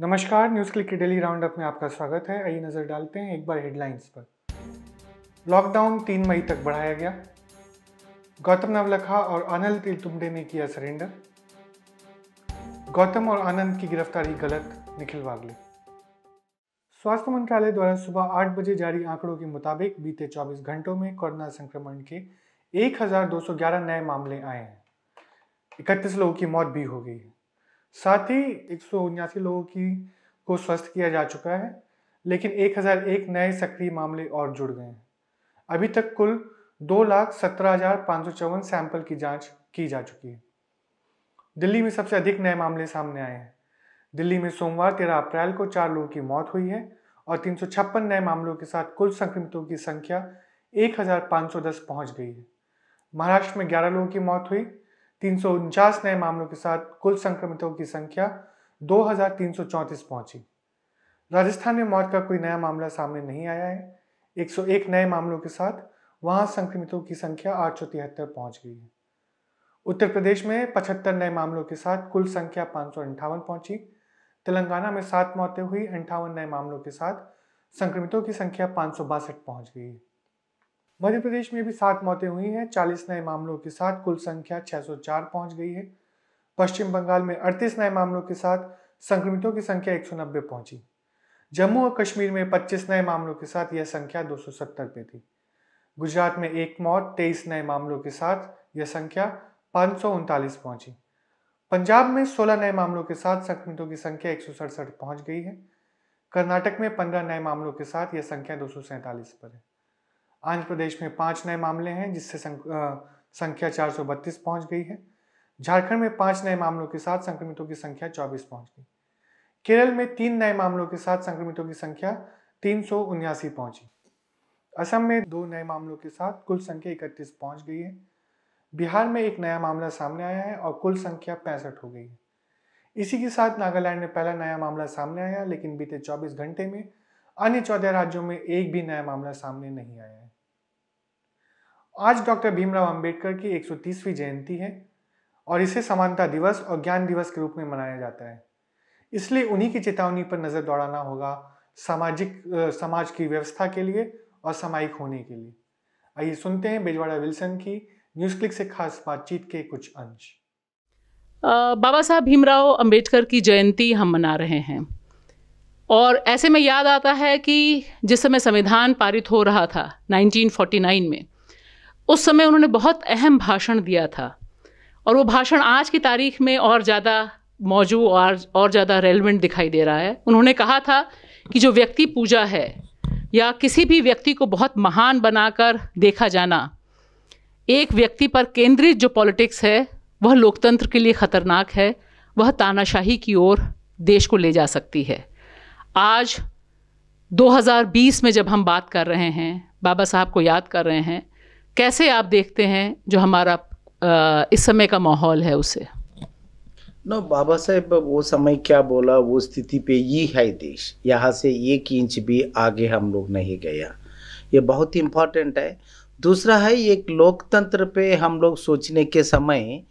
नमस्कार news click के daily roundup में आपका स्वागत है आइए नजर डालते हैं एक बार हेडलाइंस पर लॉकडाउन तीन मई तक बढ़ाया गया गौतम नवलखा और अनिल तिलतुमडे ने किया सरेंडर गौतम और आनंद की गिरफ्तारी गलत निखिल वागले स्वास्थ्य मंत्रालय द्वारा सुबह आठ बजे जारी आंकड़ों के मुताबिक बीते 24 घंटों में कोरोना संक्रमण के 1211 नए मामले आए हैं इकतीस लोगों की मौत भी हो गई है साथ ही एक लोगों की को स्वस्थ किया जा चुका है लेकिन 1001 नए सक्रिय मामले और जुड़ गए हैं अभी तक कुल दो लाख सत्रह हजार पाँच सौ चौवन सैंपल की जांच की जा चुकी है दिल्ली में सबसे अधिक नए मामले सामने आए हैं दिल्ली में सोमवार तेरह अप्रैल को चार लोगों की मौत हुई है और तीन सौ छप्पन नए मामलों के साथ कुल संक्रमितों की संख्या एक हजार पाँच सौ दस पहुंच गई है महाराष्ट्र में ग्यारह लोगों की मौत हुई तीन नए मामलों के साथ कुल संक्रमितों की संख्या 2,334 पहुंची राजस्थान में मौत का कोई नया मामला सामने नहीं आया है 101 नए मामलों के साथ वहां संक्रमितों की संख्या आठ पहुंच गई है उत्तर प्रदेश में 75 नए मामलों के साथ कुल संख्या पाँच पहुंची तेलंगाना में सात मौतें हुई अंठावन नए मामलों के साथ संक्रमितों की संख्या पाँच पहुंच गई है मध्य प्रदेश में भी सात मौतें हुई हैं चालीस नए मामलों के साथ कुल संख्या 604 पहुंच गई है पश्चिम बंगाल में अड़तीस नए मामलों के साथ संक्रमितों की संख्या 190 पहुंची जम्मू और कश्मीर में 25 नए मामलों के साथ यह संख्या 270 पे थी गुजरात में एक मौत तेईस नए मामलों के साथ यह संख्या पाँच पहुंची पंजाब में 16 नए मामलों के साथ संक्रमितों की संख्या एक पहुंच गई है कर्नाटक में 15 नए मामलों के साथ यह संख्या दो पर है आंध्र प्रदेश में पाँच नए मामले हैं जिससे संख्या चार पहुंच गई है झारखंड में पाँच नए मामलों के साथ संक्रमितों की संख्या चौबीस पहुंच गई केरल में तीन नए मामलों के साथ संक्रमितों की संख्या तीन पहुंची असम में दो नए मामलों के साथ कुल संख्या इकतीस पहुंच गई है बिहार में एक नया मामला सामने आया है और कुल संख्या पैंसठ हो गई है इसी के साथ नागालैंड में पहला नया मामला सामने आया लेकिन बीते 24 घंटे में अन्य चौदह राज्यों में एक भी नया मामला सामने नहीं आया है आज डॉक्टर भीमराव अंबेडकर की 130वीं जयंती है और इसे समानता दिवस और ज्ञान दिवस के रूप में मनाया जाता है इसलिए उन्हीं की चेतावनी पर नज़र दौड़ाना होगा सामाजिक समाज की व्यवस्था के लिए और सामायिक होने के लिए आइए सुनते हैं बेजवाड़ा विल्सन की न्यूज क्लिक से खास बातचीत के कुछ अंश बाबा साहब भीमराव अंबेडकर की जयंती हम मना रहे हैं और ऐसे में याद आता है कि जिस समय संविधान पारित हो रहा था 1949 में उस समय उन्होंने बहुत अहम भाषण दिया था और वो भाषण आज की तारीख में और ज़्यादा मौजू और और ज़्यादा रेलिवेंट दिखाई दे रहा है उन्होंने कहा था कि जो व्यक्ति पूजा है या किसी भी व्यक्ति को बहुत महान बनाकर देखा जाना एक व्यक्ति पर केंद्रित जो पॉलिटिक्स है वह लोकतंत्र के लिए ख़तरनाक है वह तानाशाही की ओर देश को ले जा सकती है आज 2020 में जब हम बात कर रहे हैं बाबा साहब को याद कर रहे हैं कैसे आप देखते हैं जो हमारा इस समय का माहौल है उसे नो बाबा साहेब वो समय क्या बोला वो स्थिति पे ये है देश यहाँ से एक इंच भी आगे हम लोग नहीं गया ये बहुत इम्पोर्टेंट है दूसरा है एक लोकतंत्र पे हम लोग सोचने के समय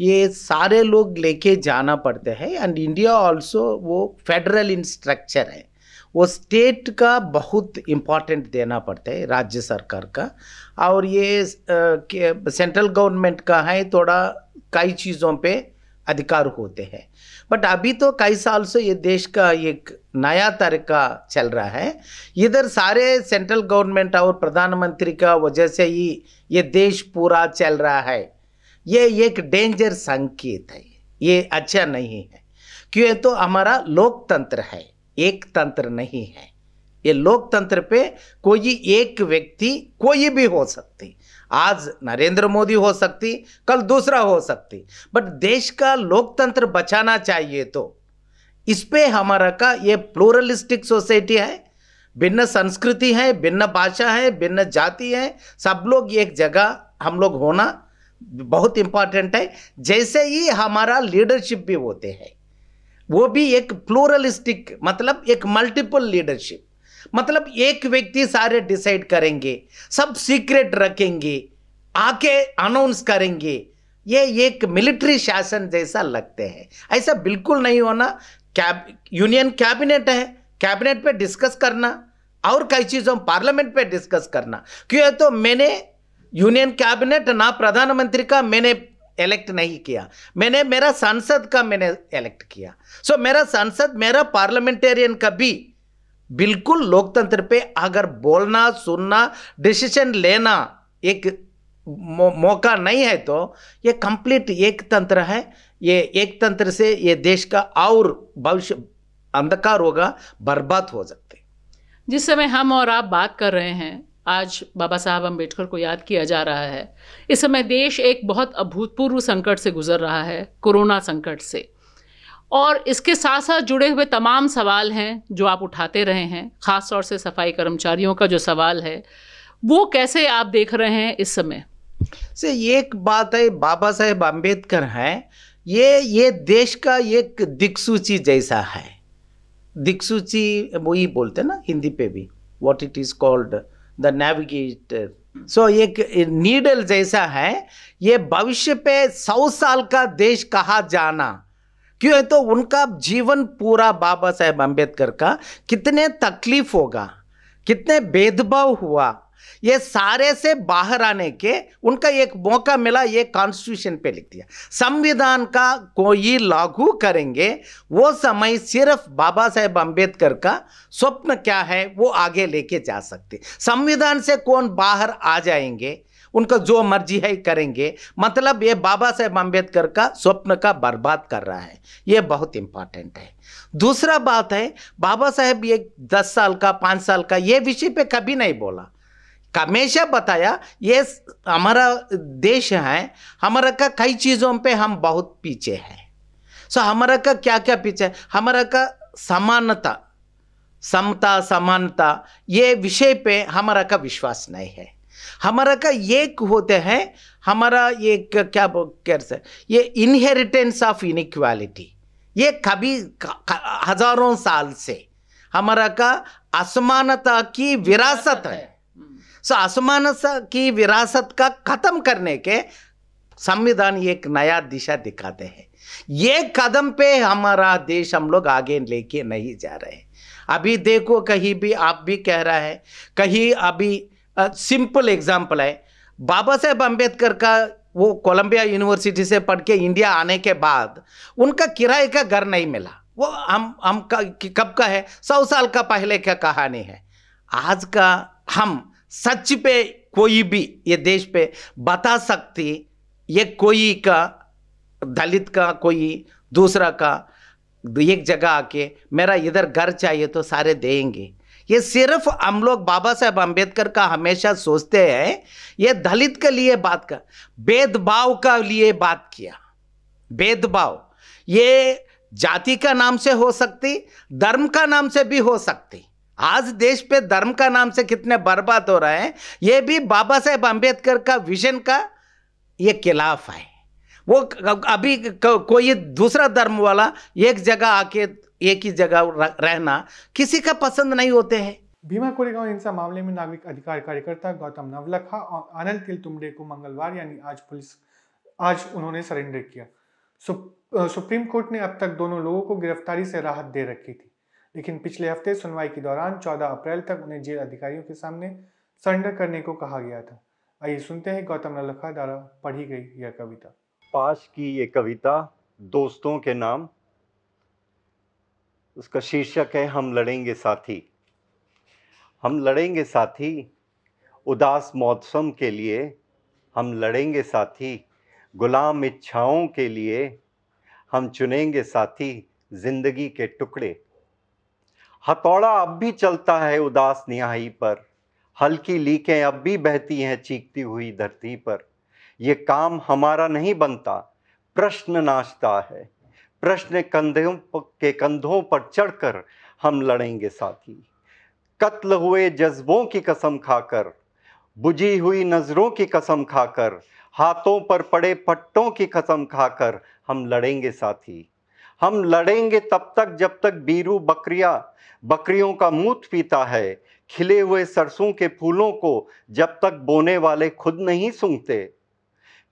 ये सारे लोग लेके जाना पड़ते हैं एंड इंडिया ऑल्सो वो फेडरल इंस्ट्रक्चर है वो स्टेट का बहुत इम्पोर्टेंट देना पड़ता है राज्य सरकार का और ये सेंट्रल गवर्नमेंट का है थोड़ा कई चीज़ों पे अधिकार होते हैं बट अभी तो कई साल से ये देश का एक नया तरीका चल रहा है इधर सारे सेंट्रल गवर्नमेंट और प्रधानमंत्री का वजह से ही ये देश पूरा चल रहा है ये एक डेंजर संकेत है ये अच्छा नहीं है क्यों तो हमारा लोकतंत्र है एक तंत्र नहीं है ये लोकतंत्र पे कोई एक व्यक्ति कोई भी हो सकती आज नरेंद्र मोदी हो सकती कल दूसरा हो सकती बट देश का लोकतंत्र बचाना चाहिए तो इस पे हमारा का ये प्लोरलिस्टिक सोसाइटी है भिन्न संस्कृति है भिन्न भाषा है भिन्न जाति है सब लोग एक जगह हम लोग होना बहुत इंपॉर्टेंट है जैसे ही हमारा लीडरशिप भी होते हैं वो भी एक प्लूरलिस्टिक मतलब एक मल्टीपल लीडरशिप मतलब एक व्यक्ति सारे डिसाइड करेंगे सब सीक्रेट रखेंगे आके अनाउंस करेंगे ये एक मिलिट्री शासन जैसा लगते हैं ऐसा बिल्कुल नहीं होना कैब यूनियन कैबिनेट है कैबिनेट पे डिस्कस करना और कई चीज़ों पार्लियामेंट पे डिस्कस करना क्यों तो मैंने यूनियन कैबिनेट ना प्रधानमंत्री का मैंने इलेक्ट नहीं किया मैंने मेरा सांसद का मैंने इलेक्ट किया सो so, मेरा सांसद मेरा पार्लियामेंटेरियन का भी बिल्कुल लोकतंत्र पे अगर बोलना सुनना डिसीजन लेना एक मौका नहीं है तो ये कंप्लीट एक तंत्र है ये एक तंत्र से ये देश का और भविष्य अंधकार होगा बर्बाद हो सकते जिस समय हम और आप बात कर रहे हैं आज बाबा साहब अम्बेडकर को याद किया जा रहा है इस समय देश एक बहुत अभूतपूर्व संकट से गुजर रहा है कोरोना संकट से और इसके साथ साथ जुड़े हुए तमाम सवाल हैं जो आप उठाते रहे हैं ख़ास तौर से सफाई कर्मचारियों का जो सवाल है वो कैसे आप देख रहे हैं इस समय से ये एक बात है बाबा साहेब अम्बेडकर हैं ये ये देश का एक दिक्सूची जैसा है दिक्सूची वही बोलते हैं ना हिंदी पे भी what it is called the navigator so एक नीडल जैसा है ये भविष्य पे सौ साल का देश कहा जाना क्यों है तो उनका जीवन पूरा बाबा साहेब अम्बेडकर का कितने तकलीफ होगा कितने भेदभाव हुआ ये सारे से बाहर आने के उनका एक मौका मिला ये कॉन्स्टिट्यूशन पे लिख दिया संविधान का कोई लागू करेंगे वो समय सिर्फ बाबा साहेब अंबेडकर का स्वप्न क्या है वो आगे लेके जा सकते संविधान से कौन बाहर आ जाएंगे उनका जो मर्जी है करेंगे मतलब ये बाबा साहेब अम्बेडकर का स्वप्न का बर्बाद कर रहा है ये बहुत इंपॉर्टेंट है दूसरा बात है बाबा साहेब ये दस साल का पाँच साल का ये विषय पे कभी नहीं बोला हमेशा बताया ये हमारा देश है हमारा का कई चीज़ों पे हम बहुत पीछे हैं सो हमारा का क्या क्या पीछे है हमारा का समानता समता समानता ये विषय पे हमारा का विश्वास नहीं है हमारा का एक होते हैं हमारा ये क्या कह सकते ये इनहेरिटेंस ऑफ इनक्वालिटी ये कभी हजारों साल से हमारा का असमानता की विरासत है सो असमान की विरासत का ख़त्म करने के संविधान एक नया दिशा दिखाते हैं ये कदम पे हमारा देश हम लोग आगे लेके नहीं जा रहे अभी देखो कहीं भी आप भी कह रहा है कहीं अभी सिंपल एग्जाम्पल है बाबा साहेब अम्बेडकर का वो कोलंबिया यूनिवर्सिटी से पढ़ के इंडिया आने के बाद उनका किराए का घर नहीं मिला वो हम हम कब का है सौ साल का पहले का कहानी है आज का हम सच पे कोई भी ये देश पे बता सकती ये कोई का दलित का कोई दूसरा का एक जगह आके मेरा इधर घर चाहिए तो सारे देंगे ये सिर्फ हम लोग बाबा साहेब अम्बेडकर का हमेशा सोचते हैं ये दलित के लिए बात कर भेदभाव का लिए बात किया भेदभाव ये जाति का नाम से हो सकती धर्म का नाम से भी हो सकती आज देश पे धर्म का नाम से कितने बर्बाद हो रहे हैं ये भी बाबा साहेब अम्बेडकर का विजन का ये खिलाफ है वो अभी कोई दूसरा धर्म वाला एक जगह आके एक ही जगह रहना किसी का पसंद नहीं होते हैं भीमा कोरेगांव हिंसा मामले में नागरिक अधिकार कार्यकर्ता गौतम नवलखा और आनंद तिलतुम्बडे को मंगलवार यानी आज पुलिस आज उन्होंने सरेंडर किया सुप, सुप्रीम कोर्ट ने अब तक दोनों लोगों को गिरफ्तारी से राहत दे रखी थी लेकिन पिछले हफ्ते सुनवाई के दौरान 14 अप्रैल तक उन्हें जेल अधिकारियों के सामने सरेंडर करने को कहा गया था आइए सुनते हैं गौतम नलखा द्वारा पढ़ी गई यह कविता पास की ये कविता दोस्तों के नाम उसका शीर्षक है हम लड़ेंगे साथी हम लड़ेंगे साथी उदास मौसम के लिए हम लड़ेंगे साथी गुलाम इच्छाओं के लिए हम चुनेंगे साथी जिंदगी के टुकड़े हथौड़ा अब भी चलता है उदास निहाई पर हल्की लीकें अब भी बहती हैं चीखती हुई धरती पर ये काम हमारा नहीं बनता प्रश्न नाचता है प्रश्न कंधों के कंधों पर चढ़कर हम लड़ेंगे साथी कत्ल हुए जज्बों की कसम खाकर बुझी हुई नज़रों की कसम खाकर हाथों पर पड़े पट्टों की कसम खाकर हम लड़ेंगे साथी हम लड़ेंगे तब तक जब तक बीरू बकरिया बकरियों का मूत पीता है खिले हुए सरसों के फूलों को जब तक बोने वाले खुद नहीं सूंघते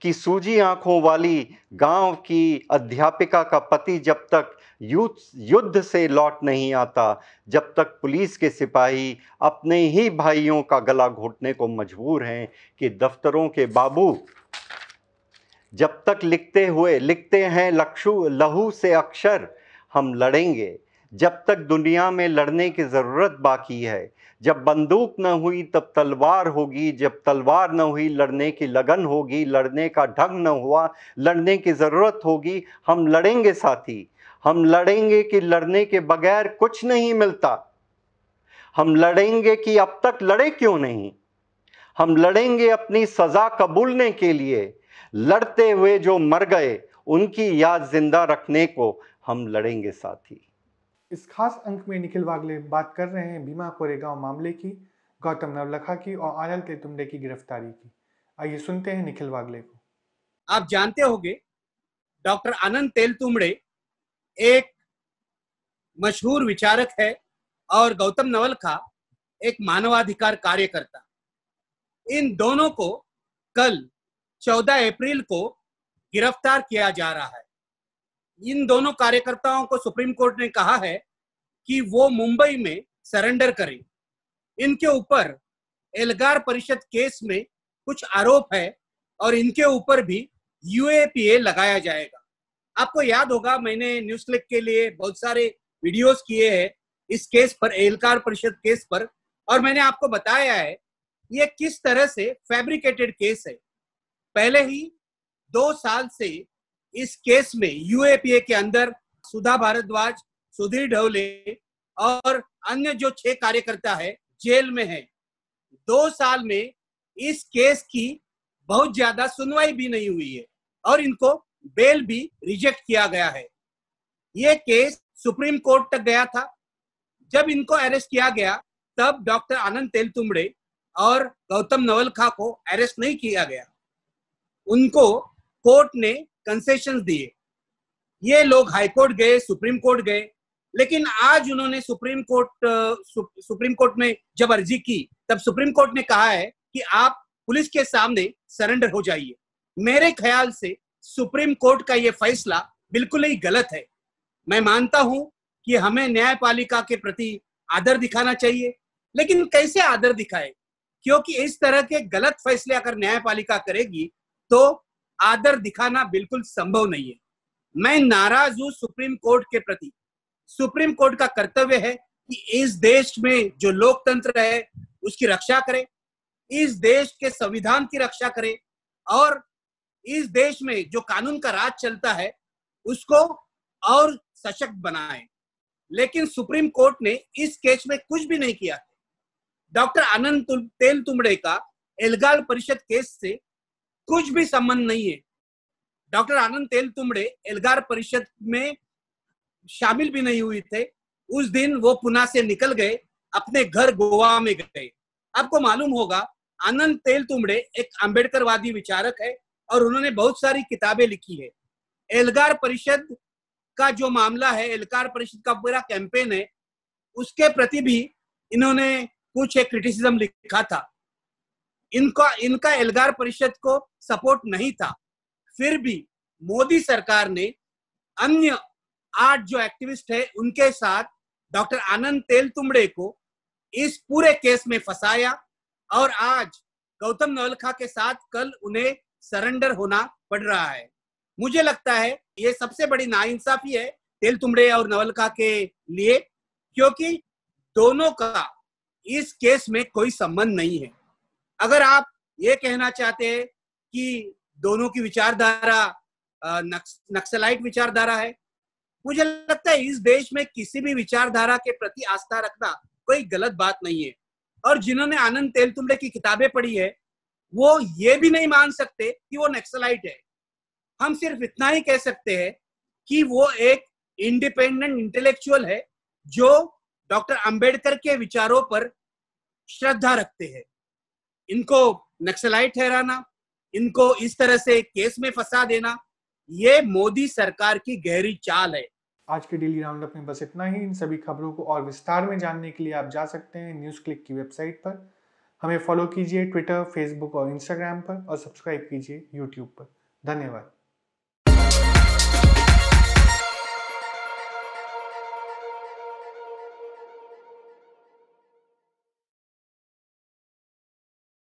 कि सूजी आंखों वाली गांव की अध्यापिका का पति जब तक युद्ध युद्ध से लौट नहीं आता जब तक पुलिस के सिपाही अपने ही भाइयों का गला घोटने को मजबूर हैं कि दफ्तरों के बाबू जब तक लिखते हुए लिखते हैं लक्षु लहू से अक्षर हम लड़ेंगे जब तक दुनिया में लड़ने की ज़रूरत बाकी है जब बंदूक न हुई तब तलवार होगी जब तलवार न हुई लड़ने की लगन होगी लड़ने का ढंग न हुआ लड़ने की ज़रूरत होगी हम लड़ेंगे साथी हम लड़ेंगे कि लड़ने के बगैर कुछ नहीं मिलता हम लड़ेंगे कि अब तक लड़े क्यों नहीं हम लड़ेंगे अपनी सज़ा कबूलने के लिए लड़ते हुए जो मर गए उनकी याद जिंदा रखने को हम लड़ेंगे साथी इस खास अंक में निखिल वागले बात कर रहे हैं भीमा कोरेगांव मामले की गौतम नवलखा की और आनंद तेतुम्बे की गिरफ्तारी की आइए सुनते हैं निखिल वागले को आप जानते होंगे डॉक्टर आनंद तेलतुंबड़े एक मशहूर विचारक है और गौतम नवलखा एक मानवाधिकार कार्यकर्ता इन दोनों को कल चौदह अप्रैल को गिरफ्तार किया जा रहा है इन दोनों कार्यकर्ताओं को सुप्रीम कोर्ट ने कहा है कि वो मुंबई में सरेंडर करें इनके ऊपर एल्गार परिषद केस में कुछ आरोप है और इनके ऊपर भी यूएपीए लगाया जाएगा आपको याद होगा मैंने न्यूज क्लिक के लिए बहुत सारे वीडियोस किए हैं इस केस पर एहलकार परिषद केस पर और मैंने आपको बताया है ये किस तरह से फैब्रिकेटेड केस है पहले ही दो साल से इस केस में यूएपीए के अंदर सुधा भारद्वाज सुधीर ढवले और अन्य जो छह कार्यकर्ता है जेल में है दो साल में इस केस की बहुत ज्यादा सुनवाई भी नहीं हुई है और इनको बेल भी रिजेक्ट किया गया है ये केस सुप्रीम कोर्ट तक गया था जब इनको अरेस्ट किया गया तब डॉक्टर आनंद तेलतुमड़े और गौतम नवलखा को अरेस्ट नहीं किया गया उनको कोर्ट ने कंसेशन दिए ये लोग हाईकोर्ट गए सुप्रीम कोर्ट गए लेकिन आज उन्होंने सुप्रीम कोर्ट सुप्रीम कोर्ट में जब अर्जी की तब सुप्रीम कोर्ट ने कहा है कि आप पुलिस के सामने सरेंडर हो जाइए मेरे ख्याल से सुप्रीम कोर्ट का ये फैसला बिल्कुल ही गलत है मैं मानता हूं कि हमें न्यायपालिका के प्रति आदर दिखाना चाहिए लेकिन कैसे आदर दिखाए क्योंकि इस तरह के गलत फैसले अगर न्यायपालिका करेगी तो आदर दिखाना बिल्कुल संभव नहीं है मैं नाराज हूं सुप्रीम कोर्ट के प्रति सुप्रीम कोर्ट का कर्तव्य है कि इस देश में जो लोकतंत्र है उसकी रक्षा करे इस देश के संविधान की रक्षा करे और इस देश में जो कानून का राज चलता है उसको और सशक्त बनाए लेकिन सुप्रीम कोर्ट ने इस केस में कुछ भी नहीं किया डॉक्टर आनंद तेल तुमड़े का एलगाल परिषद केस से कुछ भी संबंध नहीं है डॉक्टर आनंद तेल तुमड़े एल्गार परिषद में शामिल भी नहीं हुए थे उस दिन वो पुना से निकल गए अपने घर गोवा में गए आपको मालूम होगा आनंद तेल तुमड़े एक अंबेडकरवादी विचारक है और उन्होंने बहुत सारी किताबें लिखी है एल्गार परिषद का जो मामला है एल्गार परिषद का पूरा कैंपेन है उसके प्रति भी इन्होंने कुछ एक क्रिटिसिज्म लिखा था इनका इनका एल्गार परिषद को सपोर्ट नहीं था फिर भी मोदी सरकार ने अन्य आठ जो एक्टिविस्ट है उनके साथ डॉक्टर आनंद तेल तुमड़े को इस पूरे केस में फंसाया और आज गौतम नवलखा के साथ कल उन्हें सरेंडर होना पड़ रहा है मुझे लगता है ये सबसे बड़ी नाइंसाफी है तेल तुमड़े और नवलखा के लिए क्योंकि दोनों का इस केस में कोई संबंध नहीं है अगर आप ये कहना चाहते हैं कि दोनों की विचारधारा नक्सलाइट विचारधारा है मुझे लगता है इस देश में किसी भी विचारधारा के प्रति आस्था रखना कोई गलत बात नहीं है और जिन्होंने आनंद तेलतुंबड़े की किताबें पढ़ी है वो ये भी नहीं मान सकते कि वो नक्सलाइट है हम सिर्फ इतना ही कह सकते हैं कि वो एक इंडिपेंडेंट इंटेलेक्चुअल है जो डॉक्टर अंबेडकर के विचारों पर श्रद्धा रखते हैं इनको नक्सलाइट ठहराना इनको इस तरह से केस में फंसा देना ये मोदी सरकार की गहरी चाल है आज के डेली राउंड में बस इतना ही इन सभी खबरों को और विस्तार में जानने के लिए आप जा सकते हैं न्यूज क्लिक की वेबसाइट पर हमें फॉलो कीजिए ट्विटर फेसबुक और इंस्टाग्राम पर और सब्सक्राइब कीजिए यूट्यूब पर धन्यवाद